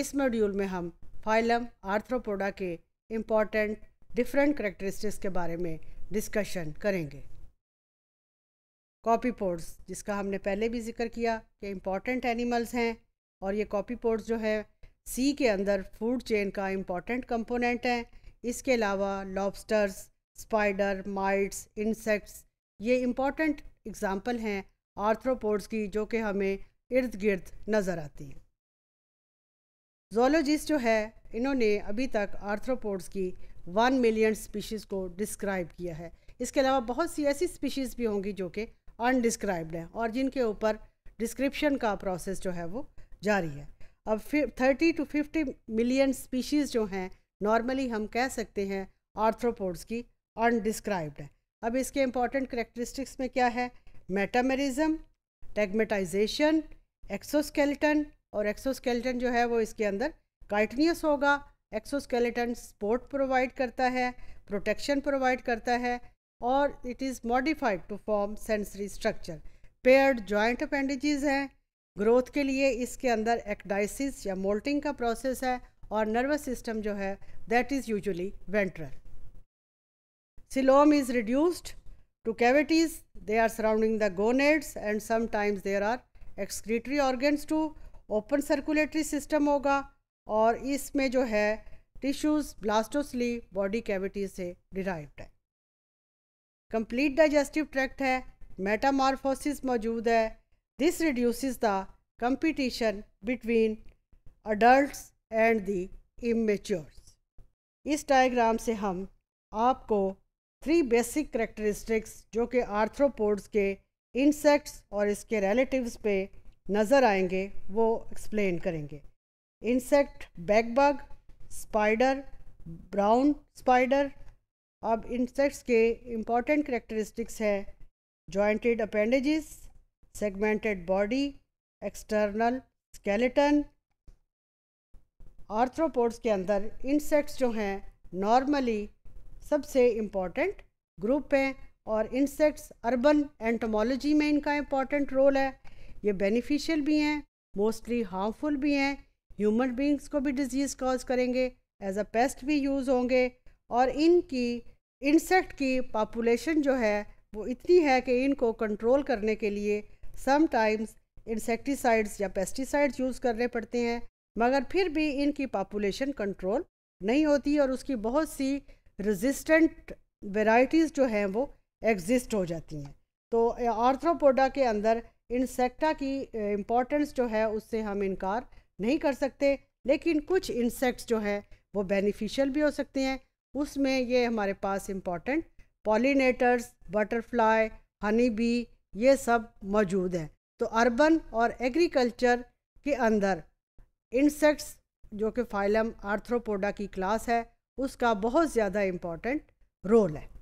इस मॉड्यूल में हम फाइलम आर्थ्रोपोडा के इम्पॉर्टेंट डिफरेंट करेक्टरिस्टिक्स के बारे में डिस्कशन करेंगे कॉपी पोर्ट्स जिसका हमने पहले भी जिक्र किया कि इम्पॉर्टेंट एनिमल्स हैं और ये कॉपी पोर्ट्स जो है सी के अंदर फूड चेन का इम्पॉर्टेंट कंपोनेंट है इसके अलावा लॉबस्टर्स स्पाइडर माइट्स इंसेक्ट्स ये इम्पॉर्टेंट एग्ज़ाम्पल हैं आर्थ्रोपोड्स की जो कि हमें इर्द गिर्द नज़र आती हैं जोलॉजिस्ट जो है इन्होंने अभी तक आर्थ्रोपोड्स की वन मिलियन स्पीशीज़ को डिस्क्राइब किया है इसके अलावा बहुत सी ऐसी स्पीशीज़ भी होंगी जो कि अनडिस्क्राइब्ड हैं और जिनके ऊपर डिस्क्रिप्शन का प्रोसेस जो है वो जारी है अब thirty to fifty million species जो हैं नॉर्मली हम कह सकते हैं आर्थ्रोपोड्स की अनडिस्क्राइब्ड है अब इसके इम्पॉर्टेंट करेक्टरिस्टिक्स में क्या है मेटामेरिज्म टेगमेटाइजेशन एक्सोस्केलेटन और एक्सोस्केलेटन जो है वो इसके अंदर काइटनियस होगा एक्सोस्केलेटन स्पोर्ट प्रोवाइड करता है प्रोटेक्शन प्रोवाइड करता है और it is modified to form sensory structure paired joint appendages हैं ग्रोथ के लिए इसके अंदर एक्डाइसिस या मोल्टिंग का प्रोसेस है और नर्वस सिस्टम जो है that is usually ventral coelom is reduced to cavities they are surrounding the gonads and sometimes there are excretory organs to open circulatory system होगा और इसमें जो है टिश्यूज़ ब्लास्टोसली बॉडी कैविटी से डिराइव्ड है complete digestive tract है metamorphosis मौजूद है this reduces the competition between adults and the immatures इस डायग्राम से हम आपको थ्री बेसिक करेक्टरिस्टिक्स जो कि आर्थ्रोपोड्स के इंसेक्ट्स और इसके रिलेटिव्स पे नज़र आएंगे वो एक्सप्लेन करेंगे insect bedbug spider brown spider अब इंसेक्ट्स के इम्पॉर्टेंट करेक्टरिस्टिक्स हैं jointed appendages segmented body external skeleton arthropods के अंदर इंसेक्ट्स जो हैं नॉर्मली सबसे इम्पॉर्टेंट ग्रुप हैं और इंसेक्ट्स अर्बन एंटोमोलॉजी में इनका इम्पॉर्टेंट रोल है ये बेनिफिशियल भी हैं मोस्टली हार्मफुल भी हैं ह्यूमन बींग्स को भी डिजीज़ कॉज करेंगे एज अ पेस्ट भी यूज़ होंगे और इनकी इंसेक्ट की पॉपुलेशन जो है वो इतनी है कि इनको कंट्रोल करने के लिए समटाइम्स इंसेक्टिसाइड्स या पेस्टिसाइड्स यूज़ करने पड़ते हैं मगर फिर भी इनकी पॉपुलेशन कंट्रोल नहीं होती और उसकी बहुत सी रेजिस्टेंट वेराइटीज़ जो हैं वो एग्जिस्ट हो जाती हैं तो आर्थ्रोपोडा के अंदर इंसेक्टा की इम्पोर्टेंस जो है उससे हम इनकार नहीं कर सकते लेकिन कुछ इंसेक्ट्स जो है वो बेनिफिशियल भी हो सकते हैं उसमें ये हमारे पास important pollinators butterfly honey bee ये सब मौजूद हैं तो अर्बन और एग्रीकल्चर के अंदर इंसेक्ट्स जो कि फाइलम आर्थ्रोपोडा की क्लास है उसका बहुत ज़्यादा इम्पॉर्टेंट रोल है